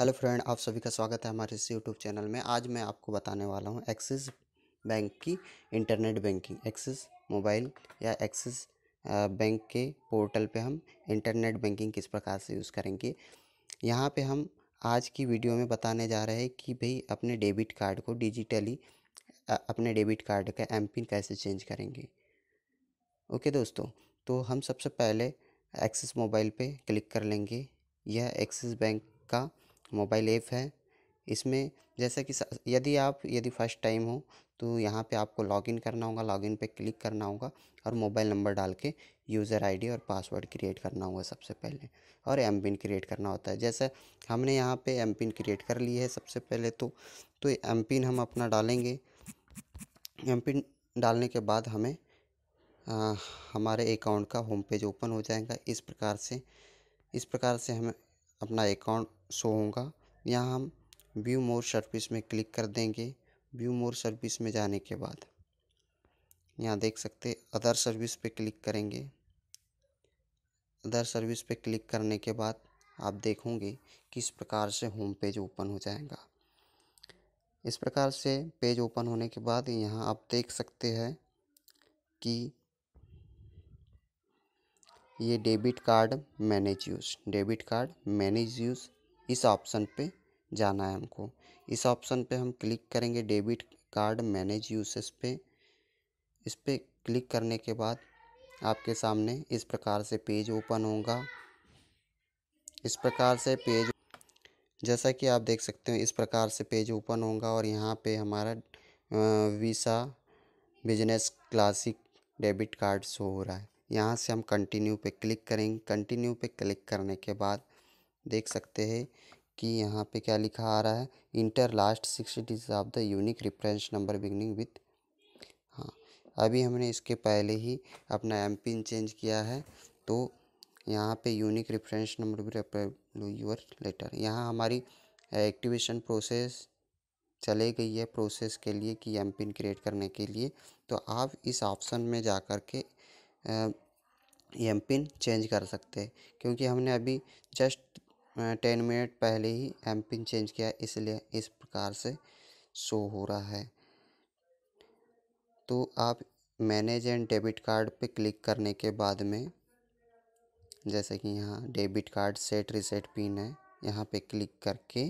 hello friend आप सभी का स्वागत है हमारे इस यूट्यूब चैनल में आज मैं आपको बताने वाला हूँ एक्सिस बैंक की इंटरनेट बैंकिंग एक्सिस मोबाइल या एक्सिस बैंक के पोर्टल पे हम इंटरनेट बैंकिंग किस प्रकार से यूज़ करेंगे यहाँ पे हम आज की वीडियो में बताने जा रहे हैं कि भाई अपने डेबिट कार्ड को डिजिटली अपने डेबिट कार्ड का एम पिन कैसे चेंज करेंगे ओके दोस्तों तो हम सबसे पहले एक्सिस मोबाइल पर क्लिक कर लेंगे यह एक्सिस बैंक का मोबाइल ऐप है इसमें जैसा कि यदि आप यदि फर्स्ट टाइम हो तो यहाँ पे आपको लॉगिन करना होगा लॉगिन पे क्लिक करना होगा और मोबाइल नंबर डाल के यूज़र आईडी और पासवर्ड क्रिएट करना होगा सबसे पहले और एम पिन क्रिएट करना होता है जैसे हमने यहाँ पे एम पिन क्रिएट कर ली है सबसे पहले तो तो एम पिन हम अपना डालेंगे एम पिन डालने के बाद हमें आ, हमारे अकाउंट का होम पेज ओपन हो जाएगा इस प्रकार से इस प्रकार से हमें अपना अकाउंट शो होगा यहाँ हम व्यू मोर सर्विस में क्लिक कर देंगे व्यू मोर सर्विस में जाने के बाद यहाँ देख सकते अदर सर्विस पे क्लिक करेंगे अदर सर्विस पे क्लिक करने के बाद आप देखोगे किस प्रकार से होम पेज ओपन हो जाएगा इस प्रकार से पेज ओपन होने के बाद यहाँ आप देख सकते हैं कि ये debit card manage use debit card manage use इस ऑप्शन पे जाना है हमको इस ऑप्शन पे हम क्लिक करेंगे डेबिट कार्ड मैनेज यूसेस पे इस पर क्लिक करने के बाद आपके सामने इस प्रकार से पेज ओपन होगा इस प्रकार से पेज जैसा कि आप देख सकते हो इस प्रकार से पेज ओपन होगा और यहाँ पे हमारा Visa business classic debit card show हो रहा है यहाँ से हम कंटिन्यू पे क्लिक करेंगे कंटिन्यू पे क्लिक करने के बाद देख सकते हैं कि यहाँ पे क्या लिखा आ रहा है enter last six digit of the unique reference number beginning with हाँ अभी हमने इसके पहले ही अपना एम पिन चेंज किया है तो यहाँ पे unique reference number your letter यहाँ हमारी एक्टिवेशन प्रोसेस चले गई है प्रोसेस के लिए कि एम पिन क्रिएट करने के लिए तो आप इस ऑप्शन में जा कर के एम पिन चेंज कर सकते हैं क्योंकि हमने अभी जस्ट टेन मिनट पहले ही एम पिन चेंज किया इसलिए इस प्रकार से शो हो रहा है तो आप मैनेज एंड डेबिट कार्ड पे क्लिक करने के बाद में जैसे कि यहाँ debit card set reset pin है यहाँ पे क्लिक करके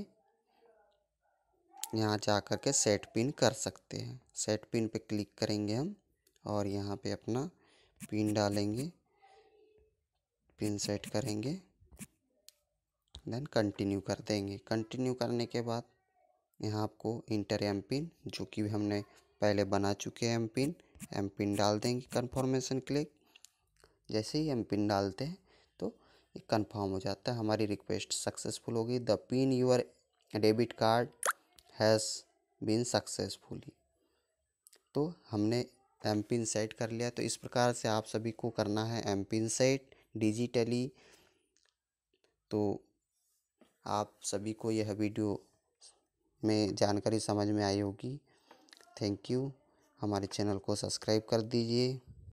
यहाँ जा कर के सेट पिन कर सकते हैं सेट पिन पे क्लिक करेंगे हम और यहाँ पे अपना पिन डालेंगे पिन सेट करेंगे देन कंटिन्यू कर देंगे कंटिन्यू करने के बाद यहाँ आपको इंटर एम पिन जो कि हमने पहले बना चुके हैं एम पिन एम पिन डाल देंगे कन्फर्मेशन क्लिक जैसे ही एम पिन डालते हैं तो ये कन्फर्म हो जाता है हमारी रिक्वेस्ट सक्सेसफुल होगी the pin your debit card has been successfully तो हमने एम पिन सेट कर लिया तो इस प्रकार से आप सभी को करना है एम पिन सेट डिजिटली तो आप सभी को यह वीडियो में जानकारी समझ में आई होगी थैंक यू हमारे चैनल को सब्सक्राइब कर दीजिए